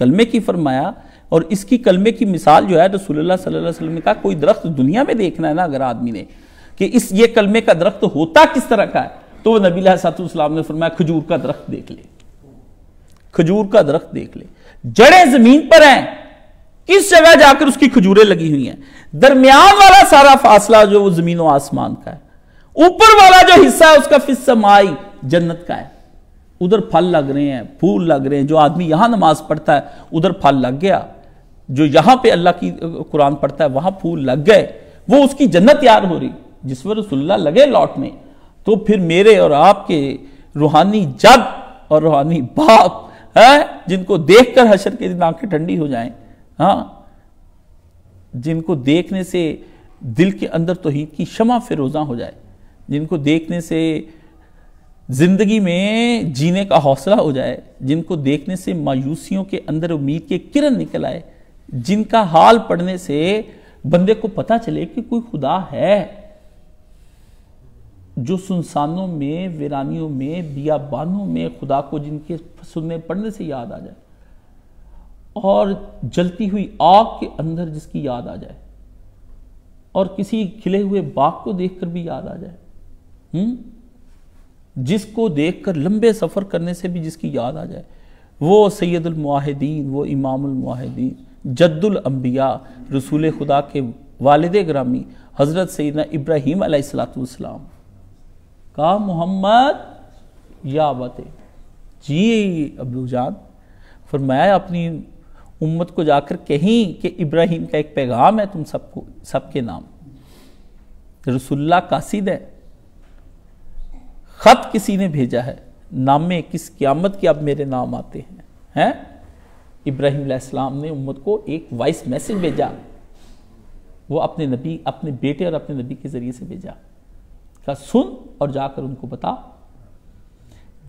कलमे की फरमाया और इसकी कलमे की मिसाल जो है रसूलुल्लाह सल्लल्लाहु अलैहि वसल्लम ने कहा कोई दरख्त दुनिया में देखना है ना अगर आदमी ने कि इस ये कलमे का दरख्त होता किस तरह का है तो वह नबी सतुल्लाम ने फरमाया खजूर का दरख्त देख ले खजूर का दरख्त देख ले जड़ें जमीन पर हैं किस जगह जाकर उसकी खजूरें लगी हुई हैं दरमियान वाला सारा फासला जो वो जमीन और आसमान का है ऊपर वाला जो हिस्सा है उसका फिस्समाई जन्नत का है उधर फल लग रहे हैं फूल लग रहे हैं जो आदमी यहाँ नमाज पढ़ता है उधर फल लग गया जो यहाँ पे अल्लाह की कुरान पढ़ता है वहाँ फूल लग गए वो उसकी जन्नत याद हो रही जिस पर रसुल्ला लगे लौटने तो फिर मेरे और आपके रूहानी जग और रूहानी बाप है जिनको देखकर हशर के दिन आंखें ठंडी हो जाएं हाँ जिनको देखने से दिल के अंदर तोहीद की शमा फिरोजा हो जाए जिनको देखने से जिंदगी में जीने का हौसला हो जाए जिनको देखने से मायूसियों के अंदर उम्मीद के किरण निकल आए जिनका हाल पढ़ने से बंदे को पता चले कि कोई खुदा है जो सुनसानों में वीरानियों में बियाबानों में खुदा को जिनके सुनने पढ़ने से याद आ जाए और जलती हुई आग के अंदर जिसकी याद आ जाए और किसी खिले हुए बाग को देखकर भी याद आ जाए हम्म जिसको देखकर लंबे सफ़र करने से भी जिसकी याद आ जाए वो सैदुलमाहिदीन वो इमामुलमाहिदीन जद्दुलम्बिया रसूल खुदा के वालद ग्रामी हज़रत सैदना इब्राहिम अलैहिस्सलाम का मोहम्मद या बते जी अब्दुलजान जान फरमाया अपनी उम्मत को जाकर कहीं कि इब्राहिम का एक पैगाम है तुम सबको सबके नाम रसुल्ला कासिद है ख़त किसी ने भेजा है नामे किस क़्यामत के अब मेरे नाम आते हैं हैं इब्राहिम सलाम ने उम्मत को एक वॉइस मैसेज भेजा वो अपने नबी अपने बेटे और अपने नबी के ज़रिए से भेजा का सुन और जाकर उनको बता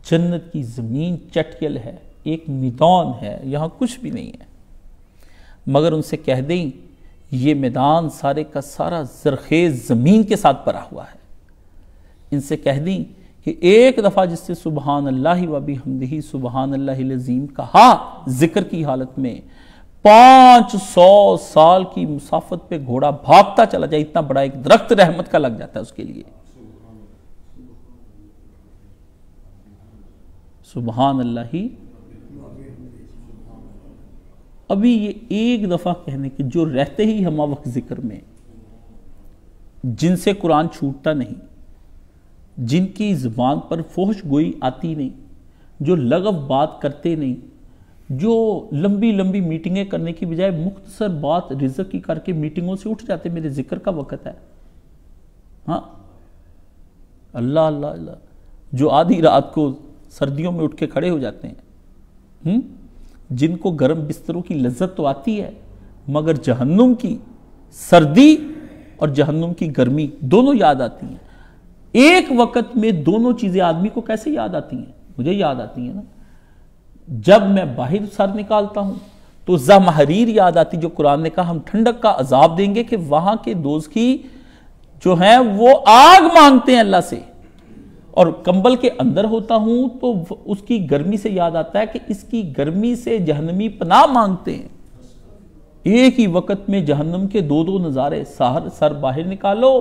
जन्नत की ज़मीन चटकल है एक मैदान है यहाँ कुछ भी नहीं है मगर उनसे कह दें ये मैदान सारे का सारा जरखेज़ ज़मीन के साथ भरा हुआ है इनसे कह दें कि एक दफ़ा जिससे सुबहान अल्लाह वबी हमदही सुबहान अल्लाजीम कहा जिक्र की हालत में पाँच सौ साल की मुसाफत पे घोड़ा भागता चला जाए इतना बड़ा एक दरख्त रहमत का लग जाता है उसके लिए सुबहान अल्लाह अभी ये एक दफ़ा कहने की जो रहते ही हम वक्त जिक्र में जिनसे कुरान छूटता नहीं जिनकी ज़ुबान पर फोहश गोई आती नहीं जो लगव बात करते नहीं जो लंबी लंबी मीटिंगें करने की बजाय मुख्तसर बात रिजर्व की करके मीटिंगों से उठ जाते मेरे जिक्र का वक़्त है हाँ अल्लाह अल्लाह अल्लाह जो आधी रात को सर्दियों में उठ के खड़े हो जाते हैं हुँ? जिनको गर्म बिस्तरों की लज्जत तो आती है मगर जहन्नुम की सर्दी और जहन्नुम की गर्मी दोनों याद आती हैं एक वक्त में दोनों चीजें आदमी को कैसे याद आती हैं मुझे याद आती है ना जब मैं बाहिर सर निकालता हूं तो जमहरीर याद आती जो कुरान ने कहा हम ठंडक का अजाब देंगे कि वहां के दोस्ती जो है वो आग मांगते हैं अल्लाह से और कंबल के अंदर होता हूं तो उसकी गर्मी से याद आता है कि इसकी गर्मी से जहनमी पनाह मांगते हैं एक ही वक्त में जहन्नम के दो दो नज़ारे सर बाहर निकालो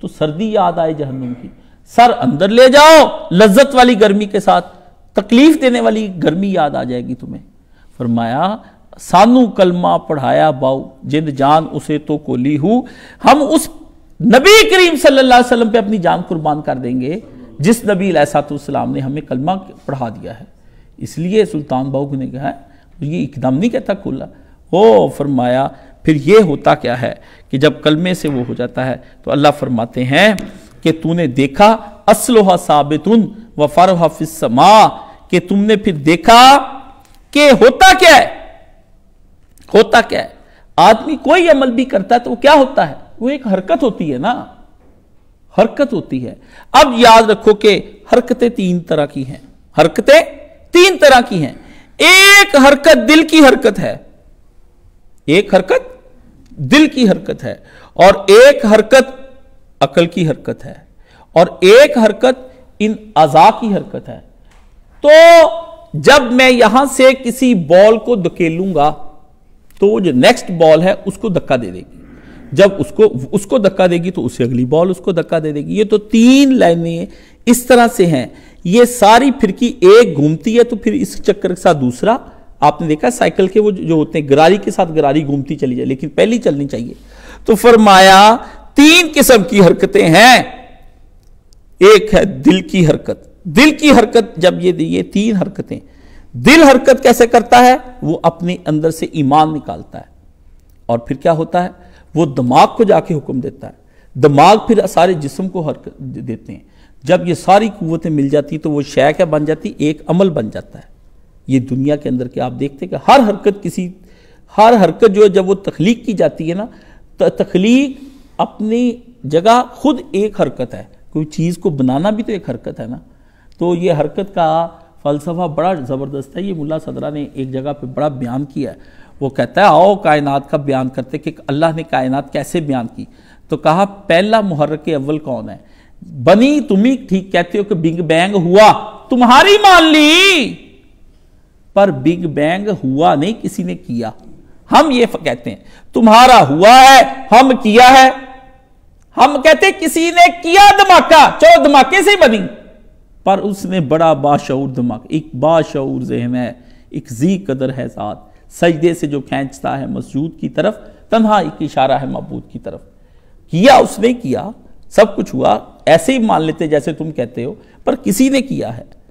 तो सर्दी याद आए जहनुम की सर अंदर ले जाओ लज्जत वाली गर्मी के साथ तकलीफ देने वाली गर्मी याद आ जाएगी तुम्हें फरमाया सानू कलमा पढ़ाया बाऊ जिंद जान उसे तो कोली हूं हम उस नबी करीम सल्लल्लाहु अलैहि वसल्लम पे अपनी जान कुर्बान कर देंगे जिस नबी सलाम ने हमें कलमा पढ़ा दिया है इसलिए सुल्तान बाऊ ने कहा ये एकदम नहीं कहता खुला ओ फरमाया फिर ये होता क्या है कि जब कलमे से वो हो जाता है तो अल्लाह फरमाते हैं कि तूने देखा असलोहा साबित व फरहा फिसमा कि तुमने फिर देखा कि होता क्या है होता क्या है आदमी कोई अमल भी करता है तो वो क्या होता है वो एक हरकत होती है ना हरकत होती है अब याद रखो कि हरकतें तीन तरह की हैं हरकतें तीन तरह की हैं एक हरकत दिल की हरकत है एक हरकत दिल की हरकत है और एक हरकत अकल की हरकत है और एक हरकत इन अजा की हरकत है तो जब मैं यहां से किसी बॉल को धकेलूंगा तो जो नेक्स्ट बॉल है उसको धक्का दे देगी जब उसको उसको धक्का देगी तो उसे अगली बॉल उसको धक्का दे देगी ये तो तीन लाइनें इस तरह से हैं ये सारी फिरकी एक घूमती है तो फिर इस चक्कर के साथ दूसरा आपने देखा साइकिल के वो जो होते हैं गरारी के साथ गरारी घूमती चली जाए लेकिन पहली चलनी चाहिए तो फरमाया तीन किस्म की हरकतें हैं एक है दिल की हरकत दिल की हरकत जब ये ये तीन हरकतें दिल हरकत कैसे करता है वो अपने अंदर से ईमान निकालता है और फिर क्या होता है वो दिमाग को जाके हुक्म देता है दिमाग फिर सारे जिस्म को हरकत देते हैं जब ये सारी कुतें मिल जाती तो वो शय है बन जाती एक अमल बन जाता है ये दुनिया के अंदर के आप देखते हैं कि हर हरकत किसी हर हरकत जो है जब वो तख्लीक की जाती है ना तो तख्लीक अपनी जगह खुद एक हरकत है कोई चीज़ को बनाना भी तो एक हरकत है ना तो ये हरकत का फ़लसफ़ा बड़ा ज़बरदस्त है ये मुल्ला सदरा ने एक जगह पे बड़ा बयान किया है वो कहता है आओ कायनात का बयान करते कि अल्लाह ने कायनात कैसे बयान की तो कहा पहला मुहर्रक अव्वल कौन है बनी तुम्हें ठीक कहते हो कि बिग बैंग हुआ तुम्हारी मान ली पर बिग बैंग हुआ नहीं किसी ने किया हम ये कहते हैं तुम्हारा हुआ है हम किया है हम कहते किसी ने किया धमाका चो धमाके से बनी पर उसने बड़ा बाशूर धमाका एक बाशूर जहन है एक जी कदर है साथ सजदे से जो खींचता है मसजूद की तरफ तनहा एक इशारा है मबूद की तरफ किया उसने किया सब कुछ हुआ ऐसे ही मान लेते जैसे तुम कहते हो पर किसी ने किया है